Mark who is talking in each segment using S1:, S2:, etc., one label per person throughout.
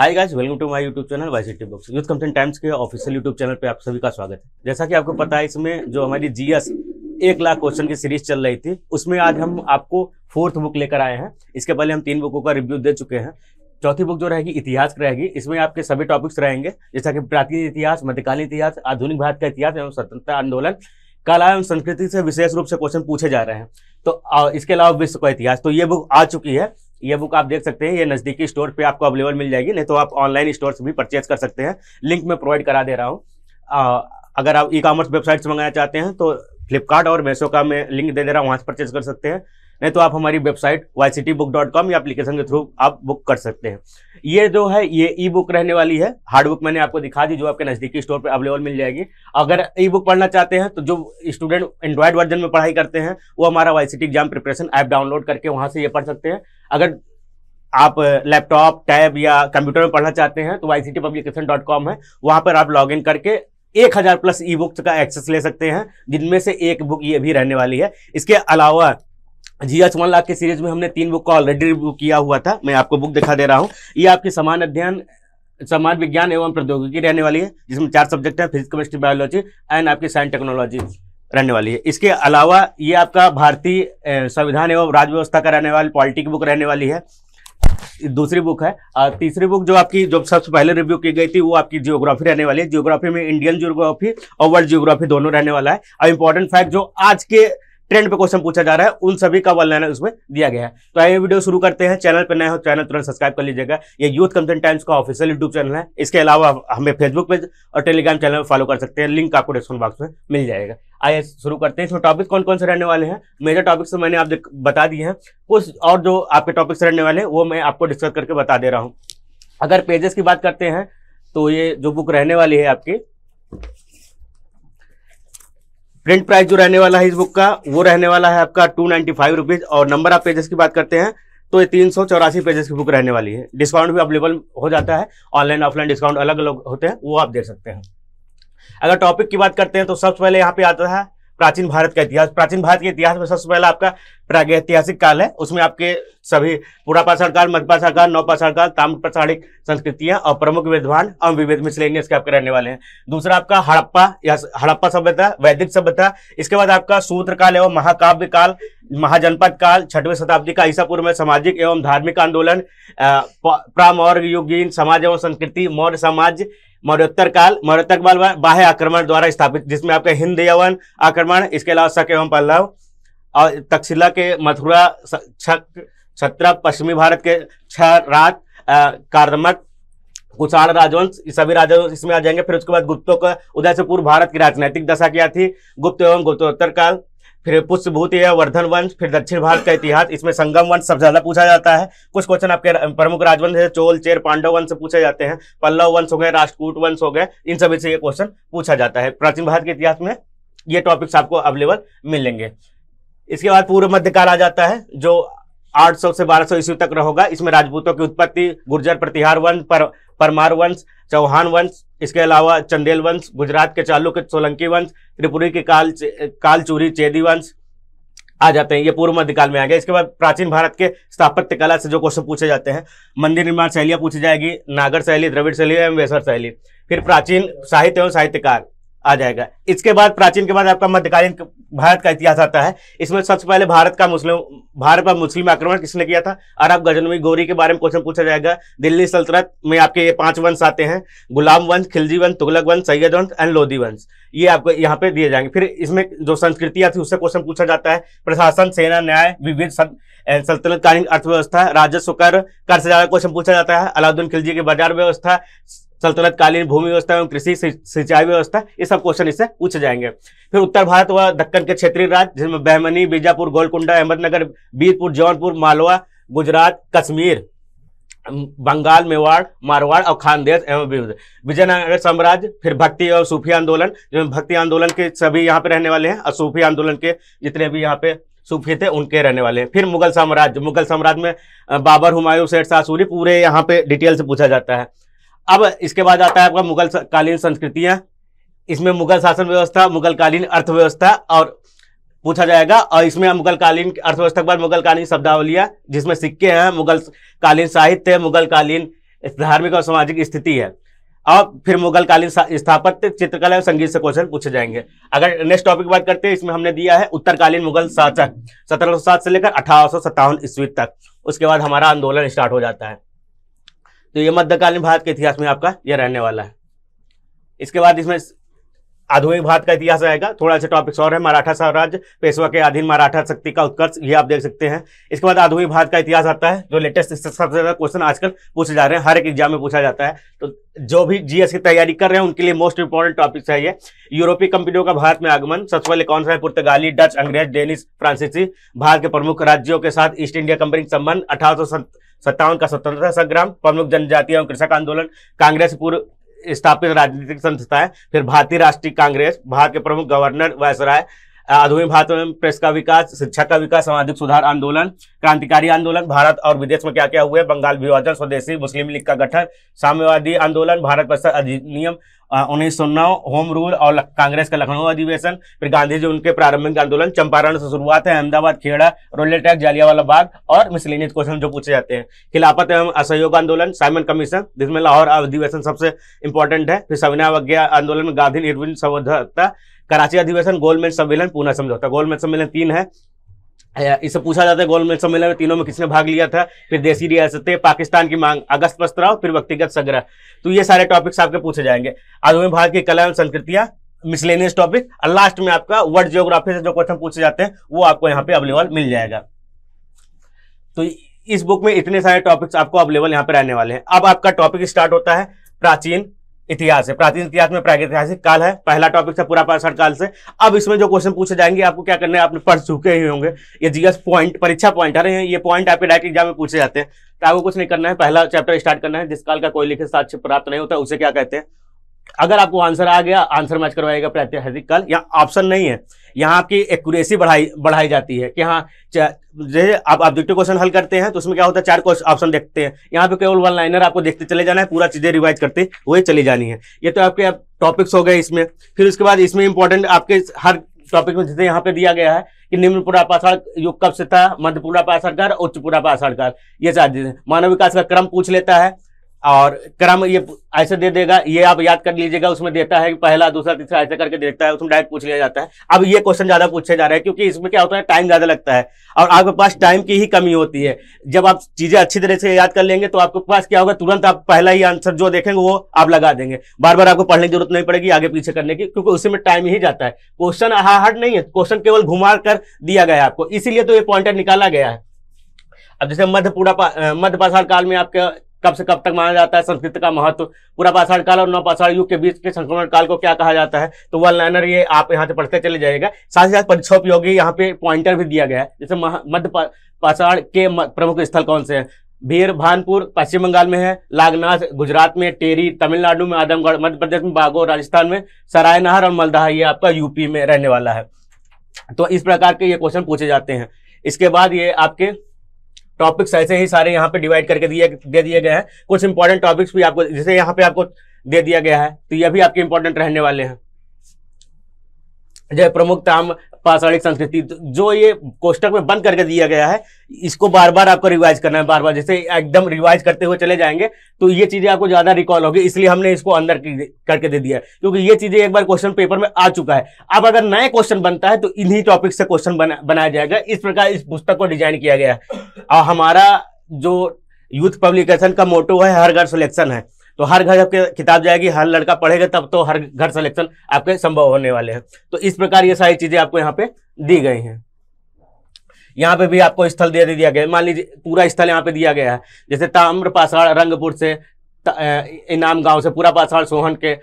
S1: hi guys welcome to my YouTube channel Y city box youth consent Times के official YouTube channel पे आप सभी का स्वागत है जैसा कि आपको पता है इसमें जो हमारी जीएस एक लाख क्वेश्चन की सीरीज चल रही थी उसमें आज हम आपको फोर्थ बुक लेकर आए हैं इसके पहले हम तीन बुकों का रिव्यू दे चुके हैं चौथी बुक जो रहेगी इतिहास रहेगी इसमें आपके सभी टॉपिक्स रहेंगे जैसा कि प्राचीन इतिहास मध्यकालीन इतिहास आधुनिक भारत का इतिहास एवं स्वतंत्रता आंदोलन कला एवं संस्कृति से विशेष रूप से क्वेश्चन पूछे जा रहे हैं तो इसके अलावा विश्व का इतिहास तो ये बुक आ चुकी है ये बुक आप देख सकते हैं ये नज़दीकी स्टोर पे आपको अवेलेबल मिल जाएगी नहीं तो आप ऑनलाइन स्टोर से भी परचेज कर सकते हैं लिंक मैं प्रोवाइड करा दे रहा हूँ अगर आप ई कॉमर्स वेबसाइट से मंगाना चाहते हैं तो फ्लिपकार्ट और मेसो का मैं लिंक दे दे रहा हूँ वहाँ से परचेज कर सकते हैं नहीं तो आप हमारी website Y book dot com या एप्लीकेशन के थ्रू आप बुक कर सकते हैं ये जो है ये ई बुक रहने वाली है हार्ड बुक मैंने आपको दिखा दी जो आपके नज़दीकी स्टोर पर अवेलेबल मिल जाएगी अगर ई बुक पढ़ना चाहते हैं तो जो स्टूडेंट एंड्रॉयड वर्जन में पढ़ाई करते हैं वो हमारा Y exam preparation app download करके वहाँ से ये पढ़ सकते हैं अगर आप लैपटॉप टैब या कंप्यूटर में पढ़ना चाहते हैं तो वाई सी है वहाँ पर आप लॉग इन करके एक हज़ार प्लस ई बुक्स का एक्सेस ले सकते हैं जिनमें से एक बुक ये भी रहने वाली है इसके अलावा जी एच वन लाख के सीरीज में हमने तीन बुक को ऑलरेडी रिव्यू किया हुआ था मैं आपको बुक दिखा दे रहा हूँ ये आपकी समान अध्ययन समान विज्ञान एवं प्रौद्योगिकी रहने वाली है जिसमें चार सब्जेक्ट है फिजिक्स केमिस्ट्री बायोलॉजी एंड आपकी साइंस टेक्नोलॉजी रहने वाली है इसके अलावा ये आपका भारतीय संविधान एवं राज्य व्यवस्था का रहने वाली पॉलिटी की बुक रहने वाली है दूसरी बुक है और तीसरी बुक जो आपकी जो सबसे पहले रिव्यू की गई थी वो आपकी जियोग्राफी रहने वाली है जियोग्राफी में इंडियन जियोग्राफी और वर्ल्ड जियोग्राफी दोनों रहने वाला है और इंपॉर्टेंट फैक्ट जो आज के ट्रेंड पे क्वेश्चन पूछा जा रहा है उन सभी का वन उसमें दिया गया है तो आइए वीडियो शुरू करते हैं चैनल पर नए हो तो चैनल तुरंत सब्सक्राइब कर लीजिएगा ये यूथ कंसेंट टाइम्स का ऑफिशियल यूट्यूब चैनल है इसके अलावा हमें फेसबुक पेज और टेलीग्राम चैनल पर फॉलो कर सकते हैं लिंक आपको डिस्क्रिप्शन बॉक्स में मिल जाएगा आइए शुरू करते हैं इसमें टॉपिक कौन कौन से रहने वाले हैं मेजर टॉपिक्स तो मैंने आप बता दिए हैं कुछ और जो आपके टॉपिक्स रहने वाले हैं वो मैं आपको डिस्कस करके बता दे रहा हूँ अगर पेजेस की बात करते हैं तो ये जो बुक रहने वाली है आपकी प्रिंट प्राइस जो रहने वाला है इस बुक का वो रहने वाला है आपका टू नाइन्टी फाइव रुपीज़ और नंबर ऑफ पेजेस की बात करते हैं तो ये तीन सौ चौरासी पेजेस की बुक रहने वाली है डिस्काउंट भी अवेलेबल हो जाता है ऑनलाइन ऑफलाइन डिस्काउंट अलग अलग होते हैं वो आप दे सकते हैं अगर टॉपिक की बात करते हैं तो सबसे पहले यहाँ पे आता है प्राचीन भारत का इतिहास प्राचीन भारत के इतिहास में सबसे पहला आपका प्रागैतिहासिक काल है उसमें आपके सभी पुरापाषाण काल मध्यपाषाण काल नौपाषाण काल ताम्रपाषाणिक संस्कृतियां और प्रमुख विद्वान एवं विविध मिसलेनियस के आपके रहने वाले हैं दूसरा आपका हड़प्पा या हड़प्पा सभ्यता वैदिक सभ्यता इसके बाद आपका सूत्रकाल एवं महाकाव्य काल महाजनपद काल छठवें शताब्दी का ईसापुर में सामाजिक एवं धार्मिक आंदोलन प्रामौर्य युगीन समाज एवं संस्कृति मौर्य समाज मौर्योत्तर काल मौर्योत्तर काल बाह्य आक्रमण द्वारा स्थापित जिसमें आपका हिंद यवन आक्रमण इसके अलावा शक एवं पल्लव और तक्षशिला के मथुरा छक छत्र पश्चिमी भारत के छरात कार्दमक कुशाण राजवंश सभी राजवंश इसमें आ जाएंगे फिर उसके बाद गुप्तों का उदय से पूर्व भारत की राजनैतिक दशा क्या थी गुप्त एवं गुप्तोत्तर काल फिर पुष्पभूत वर्धन वंश फिर दक्षिण भारत का इतिहास इसमें संगम वंश सबसे ज्यादा पूछा जाता है कुछ क्वेश्चन आपके प्रमुख राजवंश है चोल चेर पांडव वंश पूछे जाते हैं पल्लव वंश हो गए राष्ट्रकूट वंश हो गए इन सभी से ये क्वेश्चन पूछा जाता है प्राचीन भारत के इतिहास में ये टॉपिक्स आपको अवेलेबल मिलेंगे इसके बाद पूर्व मध्यकाल आ जाता है जो 800 से 1200 ईस्वी तक रहोगा इसमें राजपूतों की उत्पत्ति गुर्जर प्रतिहार वंश पर, परमार वंश चौहान वंश इसके अलावा चंदेल वंश गुजरात के चालुक सोलंकी वंश त्रिपुरी के काल कालचूरी चेदी वंश आ जाते हैं ये पूर्व मध्यकाल में आ गया इसके बाद प्राचीन भारत के स्थापत्य कला से जो क्वेश्चन पूछे जाते हैं मंदिर निर्माण शैलियां पूछी जाएगी नागर शैली द्रविड़ शैली एवं वेसर शैली फिर प्राचीन साहित्य एवं साहित्यकार आ जाएगा इसके बाद प्राचीन के बाद आपका मध्यकालीन भारत का इतिहास आता है इसमें सबसे पहले भारत का मुस्लिम भारत पर मुस्लिम आक्रमण किसने किया था अरब गजनवी गोरी के बारे में क्वेश्चन पूछा जाएगा दिल्ली सल्तनत में आपके ये पांच वंश आते हैं गुलाम वंश खिलजी वंश तुगलक वंश सैयद वंश एंड लोधी वंश ये आपको यहाँ पे दिए जाएंगे फिर इसमें जो संस्कृतियां थी उससे क्वेश्चन पूछा जाता है प्रशासन सेना न्याय विविध सल्तनतकालीन अर्थव्यवस्था राजस्व कर कर से ज्यादा क्वेश्चन पूछा जाता है अलाउद्दीन खिलजी की बाजार व्यवस्था सल्तनतकालीन भूमि व्यवस्था एवं कृषि सिंचाई व्यवस्था ये सब क्वेश्चन इससे पूछे जाएंगे फिर उत्तर भारत व दक्कन के क्षेत्रीय राज्य जिसमें बहमनी बीजापुर गोलकुंडा अहमदनगर बीरपुर जौनपुर मालवा गुजरात कश्मीर बंगाल मेवाड़ मारवाड़ और खानदेश एवं विजयनगर साम्राज्य फिर भक्ति और सूफी आंदोलन जिसमें भक्ति आंदोलन के सभी यहाँ पे रहने वाले हैं और सूफी आंदोलन के जितने भी यहाँ पे सूफी थे उनके रहने वाले हैं फिर मुगल साम्राज्य मुगल साम्राज्य में बाबर हुमायूं शेर शाह सूरी पूरे यहाँ पे डिटेल से पूछा जाता है अब इसके बाद आता है आपका मुगल कालीन संस्कृतियां इसमें मुगल शासन व्यवस्था मुगल कालीन अर्थव्यवस्था और पूछा जाएगा और इसमें मुगल कालीन अर्थव्यवस्था के बाद मुगल कालीन शब्दावलियां जिसमें सिक्के हैं मुगल कालीन साहित्य मुगल कालीन धार्मिक और सामाजिक स्थिति है और फिर मुगल कालीन स्थापत्य चित्रकला और संगीत से क्वेश्चन पूछे जाएंगे अगर नेक्स्ट टॉपिक की बात करते हैं इसमें हमने दिया है उत्तरकालीन मुगल शासक सत्रह से लेकर अठारह ईस्वी तक उसके बाद हमारा आंदोलन स्टार्ट हो जाता है तो ये मध्यकालीन भारत के इतिहास में आपका यह रहने वाला है इसके बाद इसमें आधुनिक भारत का इतिहास आएगा थोड़ा सा टॉपिक्स और है मराठा साम्राज्य पेशवा के अधीन मराठा शक्ति का उत्कर्ष ये आप देख सकते हैं इसके बाद आधुनिक भारत का इतिहास आता है जो लेटेस्ट सबसे ज्यादा क्वेश्चन आजकल पूछे जा रहे हैं हर एक एग्जाम में पूछा जाता है तो जो भी जीएस की तैयारी कर रहे हैं उनके लिए मोस्ट इंपॉर्टेंट टॉपिक्स है ये यूरोपीय कंपनियों का भारत में आगमन सबसे पहले कौन सा है पुर्तगाली डच अंग्रेज डेनिस फ्रांसीसी भारत के प्रमुख राज्यों के साथ ईस्ट इंडिया कंपनी संबंध अठारह सत्तावन का स्वतंत्रता संग्राम प्रमुख जनजाति एवं कृषक आंदोलन कांग्रेस पूर्व स्थापित राजनीतिक संस्था है फिर भारतीय राष्ट्रीय कांग्रेस भारत के प्रमुख गवर्नर वायसराय आधुनिक भारत में प्रेस का विकास शिक्षा का विकास सामाजिक सुधार आंदोलन क्रांतिकारी आंदोलन भारत और विदेश में क्या क्या हुए बंगाल विभाजन स्वदेशी मुस्लिम लीग का गठन साम्यवादी आंदोलन भारत परिषद अधिनियम सौ नौ होम रूल और कांग्रेस का लखनऊ अधिवेशन फिर गांधी जी उनके प्रारंभिक आंदोलन चंपारण से शुरुआत है अहमदाबाद खेड़ा रोलेटैक जालियावाला बाग और मिसलिनियत क्वेश्चन जो पूछे जाते हैं खिलाफत एवं असहयोग आंदोलन साइमन कमीशन जिसमें लाहौर अधिवेशन सबसे इंपॉर्टेंट है फिर सविनावज्ञा आंदोलन गांधी निर्विन समझौता कराची अधिवेशन गोलमेज सम्मेलन पुनः समझौता गोलमेज सम्मेलन तीन है इसे पूछा जाता है गोलमेज सम्मेलन में तीनों में किसने भाग लिया था फिर देसी रियासतें पाकिस्तान की मांग अगस्त पस्तराव फिर व्यक्तिगत संग्रह तो ये सारे टॉपिक्स आपके पूछे जाएंगे आधुनिक भारत की कला एवं संस्कृतियां मिसलेनियस टॉपिक और लास्ट में आपका वर्ल्ड जियोग्राफी से जो क्वेश्चन पूछे जाते हैं वो आपको यहाँ पे अवेलेबल मिल जाएगा तो इस बुक में इतने सारे टॉपिक्स आपको अवेलेबल यहाँ पे रहने वाले हैं अब आपका टॉपिक स्टार्ट होता है प्राचीन इतिहास है प्राचीन इतिहास में प्रागैतिहासिक काल है पहला टॉपिक था पूरा पाषाण काल से अब इसमें जो क्वेश्चन पूछे जाएंगे आपको क्या करने आपने पढ़ चुके ही होंगे ये जीएस पॉइंट परीक्षा पॉइंट है ये पॉइंट आपके डायरेक्ट एग्जाम में पूछे जाते हैं तो आपको कुछ नहीं करना है पहला चैप्टर स्टार्ट करना है जिस काल का कोई लिखित साक्ष्य प्राप्त नहीं होता उसे क्या कहते हैं अगर आपको आंसर आ गया आंसर मैच करवाएगा प्रात्यहारिक काल या ऑप्शन नहीं है यहाँ आपकी एक्यूरेसी बढ़ाई बढ़ाई जाती है कि हाँ जैसे आप ऑब्जेक्टिव क्वेश्चन हल करते हैं तो उसमें क्या होता है चार ऑप्शन देखते हैं यहाँ पे केवल वन लाइनर आपको देखते चले जाना है पूरा चीज़ें रिवाइज करते हुए चली जानी है ये तो आपके आप टॉपिक्स हो गए इसमें फिर उसके बाद इसमें इंपॉर्टेंट आपके हर टॉपिक में जैसे यहाँ पे दिया गया है कि निम्न पुरापाषाण युग कब से था मध्य पूर्वापाषाण काल उच्च पुरापाषाण काल ये चार चीजें मानव विकास का क्रम पूछ लेता है और क्रम ये ऐसे दे देगा ये आप याद कर लीजिएगा उसमें देता है पहला दूसरा तीसरा ऐसे करके देखता है उसमें डायरेक्ट पूछ लिया जाता है अब ये क्वेश्चन ज्यादा पूछे जा रहे हैं क्योंकि इसमें क्या होता है टाइम ज्यादा लगता है और आपके पास टाइम की ही कमी होती है जब आप चीजें अच्छी तरह से याद कर लेंगे तो आपके पास क्या होगा तुरंत आप पहला ही आंसर जो देखेंगे वो आप लगा देंगे बार बार आपको पढ़ने की जरूरत नहीं पड़ेगी आगे पीछे करने की क्योंकि उसी में टाइम ही जाता है क्वेश्चन हार्ड नहीं है क्वेश्चन केवल घुमा कर दिया गया है आपको इसीलिए तो ये पॉइंटर निकाला गया है अब जैसे मध्य पूरा मध्य पाषाण काल में आपका कब से कब तक माना जाता है संस्कृत का महत्व पूरा पाषाण काल और नौ पाषाण युग के बीच के संक्रमण काल को क्या कहा जाता है तो वन लाइनर ये आप यहाँ से पढ़ते चले जाएगा साथ ही साथ परीक्षोपयोगी यहाँ पे पॉइंटर भी दिया गया है जैसे मध्य पाषाण के प्रमुख स्थल कौन से हैं भीर भानपुर पश्चिम बंगाल में है लागनाथ गुजरात में टेरी तमिलनाडु में आदमगढ़ मध्य प्रदेश में बागो राजस्थान में सरायनहर और मलदहा ये आपका यूपी में रहने वाला है तो इस प्रकार के ये क्वेश्चन पूछे जाते हैं इसके बाद ये आपके टॉपिक्स ऐसे ही सारे यहाँ पे डिवाइड करके दिए दे दिए गए हैं कुछ इंपॉर्टेंट टॉपिक्स भी आपको जैसे यहाँ पे आपको दे दिया गया है तो यह भी आपके इंपॉर्टेंट रहने वाले हैं जो प्रमुख ताम पाषाणिक संस्कृति जो ये कोष्टक में बंद करके दिया गया है इसको बार बार आपको रिवाइज करना है बार बार जैसे एकदम रिवाइज करते हुए चले जाएंगे तो ये चीजें आपको ज्यादा रिकॉल होगी इसलिए हमने इसको अंदर करके दे दिया क्योंकि ये चीजें एक बार क्वेश्चन पेपर में आ चुका है अब अगर नए क्वेश्चन बनता है तो इन्हीं टॉपिक से क्वेश्चन बना, बनाया जाएगा इस प्रकार इस पुस्तक को डिजाइन किया गया है और हमारा जो यूथ पब्लिकेशन का मोटो है हर घर सिलेक्शन है तो हर घर आपके किताब जाएगी हर लड़का पढ़ेगा तब तो हर घर सिलेक्शन आपके संभव होने वाले हैं तो इस प्रकार ये सारी चीजें आपको यहाँ पे दी गई हैं यहाँ पे भी आपको स्थल दे दिया गया मान लीजिए पूरा स्थल यहाँ पे दिया गया है जैसे ताम्र पाषाण रंगपुर से इनाम गांव से पूरा पाषाण सोहन के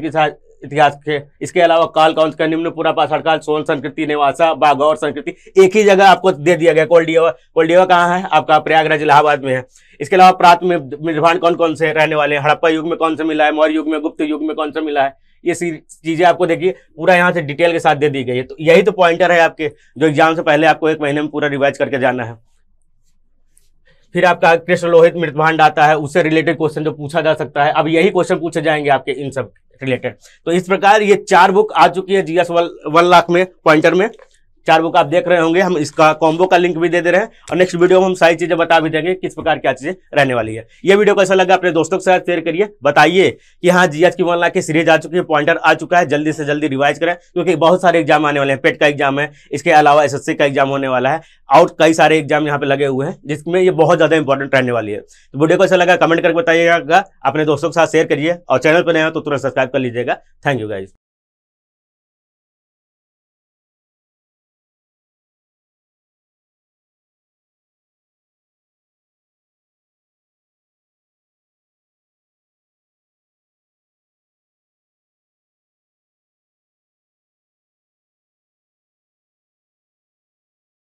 S1: के साथ इतिहास के इसके अलावा काल कौन का निम्न पूरा पासड़काल सोन संस्कृति निवासा बागौर संस्कृति एक ही जगह आपको दे दिया गया कोलडियावा कोल्डियोवा कहाँ है आपका प्रयागराज इलाहाबाद में है इसके अलावा प्रात में निर्माण कौन कौन से रहने वाले हैं हड़प्पा युग में कौन सा मिला है मौर्य युग में गुप्त युग में कौन सा मिला है ये चीजें आपको देखिए पूरा यहाँ से डिटेल के साथ दे दी गई है तो यही तो पॉइंटर है आपके जो एग्जाम से पहले आपको एक महीने में पूरा रिवाइज करके जाना है फिर आपका कृष्ण लोहित मृतभांड आता है उससे रिलेटेड क्वेश्चन जो पूछा जा सकता है अब यही क्वेश्चन पूछे जाएंगे आपके इन सब रिलेटेड तो इस प्रकार ये चार बुक आ चुकी है जीएस वन लाख में पॉइंटर में चार बुक आप देख रहे होंगे हम इसका कॉम्बो का लिंक भी दे दे रहे हैं और नेक्स्ट वीडियो में हम सारी चीजें बता भी देंगे किस प्रकार क्या चीजें रहने वाली है ये वीडियो कैसा लगा अपने दोस्तों के साथ शेयर करिए बताइए कि हाँ जी आज की वन लाख की सीरीज आ चुकी है पॉइंटर आ चुका है जल्दी से जल्दी रिवाइज करें क्योंकि बहुत सारे एग्जाम आने वाले हैं पेट का एग्जाम है इसके अलावा एस का एग्जाम होने वाला है और कई सारे एग्जाम यहाँ पे लगे हुए हैं जिसमें ये बहुत ज्यादा इंपॉर्टेंट रहने वाली है तो वीडियो कैसा लगा कमेंट करके बताइएगा अपने दोस्तों के साथ शेयर करिए और चैनल पर नया हो तो तुरंत सब्सक्राइब कर लीजिएगा थैंक यू गाइज